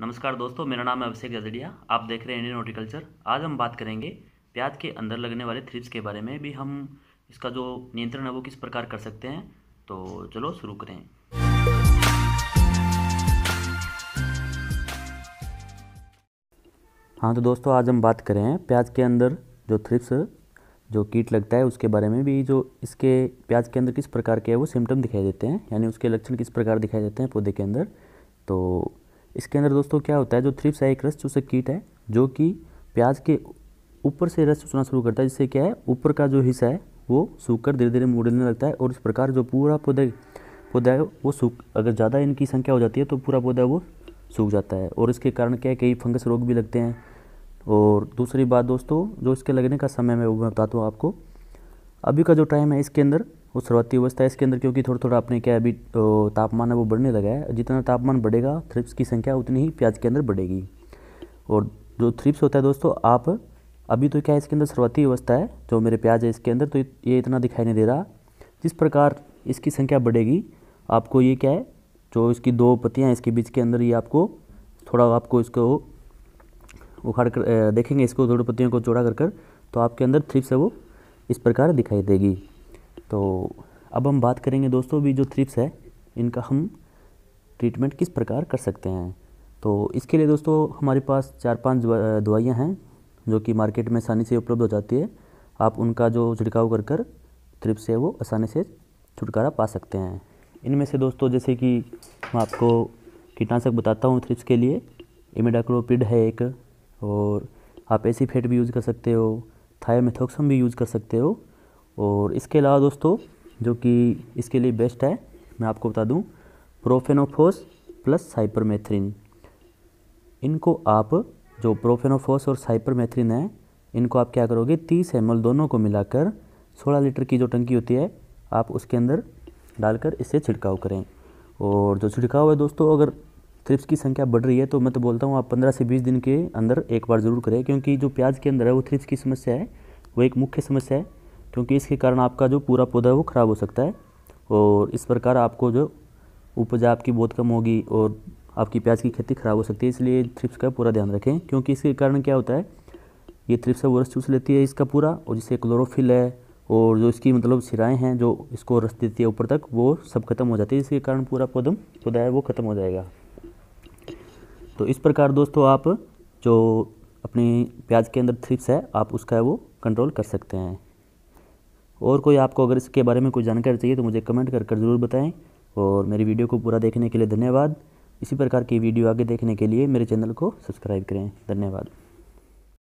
नमस्कार दोस्तों मेरा नाम है अभिषेक गजड़िया आप देख रहे हैं इंडियन हॉर्टिकल्चर आज हम बात करेंगे प्याज के अंदर लगने वाले थ्रिप्स के बारे में भी हम इसका जो नियंत्रण है वो किस प्रकार कर सकते हैं तो चलो शुरू करें हाँ तो दोस्तों आज हम बात करें प्याज के अंदर जो थ्रिप्स जो कीट लगता है उसके बारे में भी जो इसके प्याज के अंदर किस प्रकार के है वो सिम्टम दिखाई देते हैं यानी उसके लक्षण किस प्रकार दिखाई देते हैं पौधे के अंदर तो इसके अंदर दोस्तों क्या होता है जो थ्रिप्स है एक रस चूसक कीट है जो कि प्याज के ऊपर से रस चूसना शुरू करता है जिससे क्या है ऊपर का जो हिस्सा है वो सूखकर धीरे धीरे मुड़ने लगता है और इस प्रकार जो पूरा पौधे पौधा है वो सूख अगर ज़्यादा इनकी संख्या हो जाती है तो पूरा पौधा वो सूख जाता है और इसके कारण क्या है कई फंगस रोग भी लगते हैं और दूसरी बात दोस्तों जो इसके लगने का समय है वो मैं बताता हूँ आपको अभी का जो टाइम है इसके अंदर वो शुरुआती अवस्था है इसके अंदर क्योंकि थोड़ा थोड़ा अपने क्या अभी तापमान है वो बढ़ने लगा है जितना तापमान बढ़ेगा थ्रिप्स की संख्या उतनी ही प्याज के अंदर बढ़ेगी और जो थ्रिप्स होता है दोस्तों आप अभी तो क्या है इसके अंदर शुरुआती अवस्था है जो मेरे प्याज है इसके अंदर तो ये इतना दिखाई नहीं दे रहा जिस प्रकार इसकी संख्या बढ़ेगी आपको ये क्या है जो इसकी दो पत्तियाँ इसके बीच के अंदर ये आपको थोड़ा आपको इसको उखाड़ कर देखेंगे इसको दो पत्तियों को जोड़ा कर कर तो आपके अंदर थ्रिप्स है वो इस प्रकार दिखाई देगी तो अब हम बात करेंगे दोस्तों भी जो थ्रिप्स है इनका हम ट्रीटमेंट किस प्रकार कर सकते हैं तो इसके लिए दोस्तों हमारे पास चार पांच दवाइयाँ हैं जो कि मार्केट में आसानी से उपलब्ध हो जाती है आप उनका जो छिड़काव कर कर थ्रिप्स है वो आसानी से छुटकारा पा सकते हैं इनमें से दोस्तों जैसे कि मैं आपको कीटनाशक बताता हूँ थ्रिप्स के लिए इमेडाक्रोपिड है एक और आप फेट भी यूज़ कर सकते हो थायमेथोक्सम भी यूज़ कर सकते हो और इसके अलावा दोस्तों जो कि इसके लिए बेस्ट है मैं आपको बता दूं प्रोफेनोफोस प्लस साइपरमेथ्रिन इनको आप जो प्रोफेनोफोस और साइपरमेथ्रिन है इनको आप क्या करोगे तीस एम दोनों को मिलाकर सोलह लीटर की जो टंकी होती है आप उसके अंदर डालकर इससे छिड़काव करें और जो छिड़काव है दोस्तों अगर थ्रिप्स की संख्या बढ़ रही है तो मैं तो बोलता हूँ आप पंद्रह से बीस दिन के अंदर एक बार ज़रूर करें क्योंकि जो प्याज के अंदर है वो थ्रिप्स की समस्या है वो एक मुख्य समस्या है क्योंकि इसके कारण आपका जो पूरा पौधा है वो ख़राब हो सकता है और इस प्रकार आपको जो उपज आपकी बहुत कम होगी और आपकी प्याज की खेती ख़राब हो सकती है इसलिए थ्रिप्स का पूरा ध्यान रखें क्योंकि इसके कारण क्या होता है ये थ्रिप्स रस चूस लेती है इसका पूरा और जिससे क्लोरोफिल है और जो इसकी मतलब सिराएँ हैं जो इसको रस देती है ऊपर तक वो सब खत्म हो जाती है इसके कारण पूरा पौधम पौधा है वो ख़त्म हो जाएगा तो इस प्रकार दोस्तों आप जो अपनी प्याज के अंदर थ्रिप्स है आप उसका वो कंट्रोल कर सकते हैं और कोई आपको अगर इसके बारे में कोई जानकारी चाहिए तो मुझे कमेंट कर कर ज़रूर बताएं और मेरी वीडियो को पूरा देखने के लिए धन्यवाद इसी प्रकार की वीडियो आगे देखने के लिए मेरे चैनल को सब्सक्राइब करें धन्यवाद